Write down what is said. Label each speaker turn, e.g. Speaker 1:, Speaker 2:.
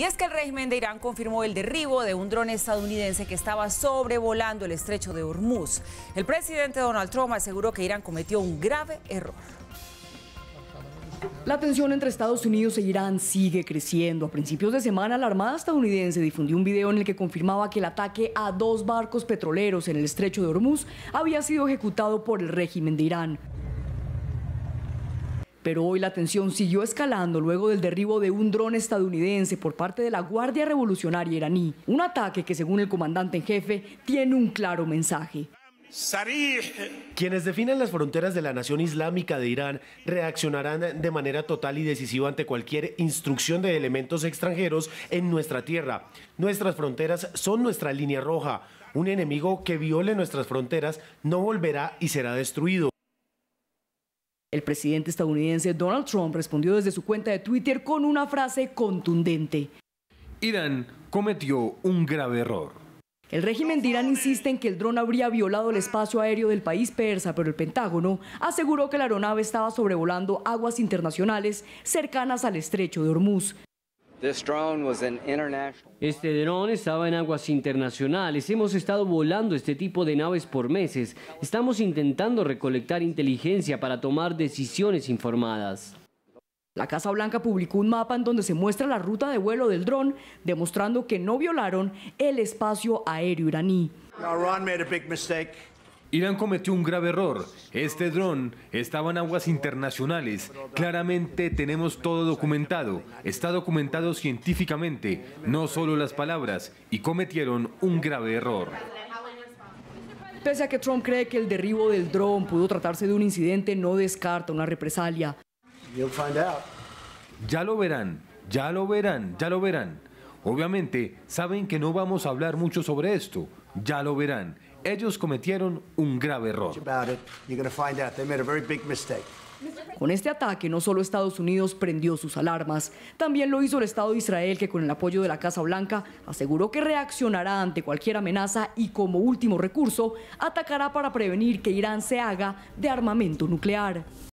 Speaker 1: Y es que el régimen de Irán confirmó el derribo de un dron estadounidense que estaba sobrevolando el estrecho de Hormuz. El presidente Donald Trump aseguró que Irán cometió un grave error. La tensión entre Estados Unidos e Irán sigue creciendo. A principios de semana, la Armada estadounidense difundió un video en el que confirmaba que el ataque a dos barcos petroleros en el estrecho de Hormuz había sido ejecutado por el régimen de Irán. Pero hoy la tensión siguió escalando luego del derribo de un dron estadounidense por parte de la Guardia Revolucionaria iraní, un ataque que según el comandante en jefe tiene un claro mensaje.
Speaker 2: Quienes definen las fronteras de la Nación Islámica de Irán reaccionarán de manera total y decisiva ante cualquier instrucción de elementos extranjeros en nuestra tierra. Nuestras fronteras son nuestra línea roja. Un enemigo que viole nuestras fronteras no volverá y será destruido.
Speaker 1: El presidente estadounidense Donald Trump respondió desde su cuenta de Twitter con una frase contundente.
Speaker 3: Irán cometió un grave error.
Speaker 1: El régimen de Irán insiste en que el dron habría violado el espacio aéreo del país persa, pero el Pentágono aseguró que la aeronave estaba sobrevolando aguas internacionales cercanas al estrecho de Hormuz. Este dron estaba en aguas internacionales. Hemos estado volando este tipo de naves por meses. Estamos intentando recolectar inteligencia para tomar decisiones informadas. La Casa Blanca publicó un mapa en donde se muestra la ruta de vuelo del dron, demostrando que no violaron el espacio aéreo iraní.
Speaker 3: Irán cometió un grave error. Este dron estaba en aguas internacionales. Claramente tenemos todo documentado. Está documentado científicamente, no solo las palabras. Y cometieron un grave error.
Speaker 1: Pese a que Trump cree que el derribo del dron pudo tratarse de un incidente, no descarta una represalia.
Speaker 3: Ya lo verán, ya lo verán, ya lo verán. Obviamente, saben que no vamos a hablar mucho sobre esto. Ya lo verán. Ellos cometieron un grave error.
Speaker 1: Con este ataque no solo Estados Unidos prendió sus alarmas, también lo hizo el Estado de Israel que con el apoyo de la Casa Blanca aseguró que reaccionará ante cualquier amenaza y como último recurso atacará para prevenir que Irán se haga de armamento nuclear.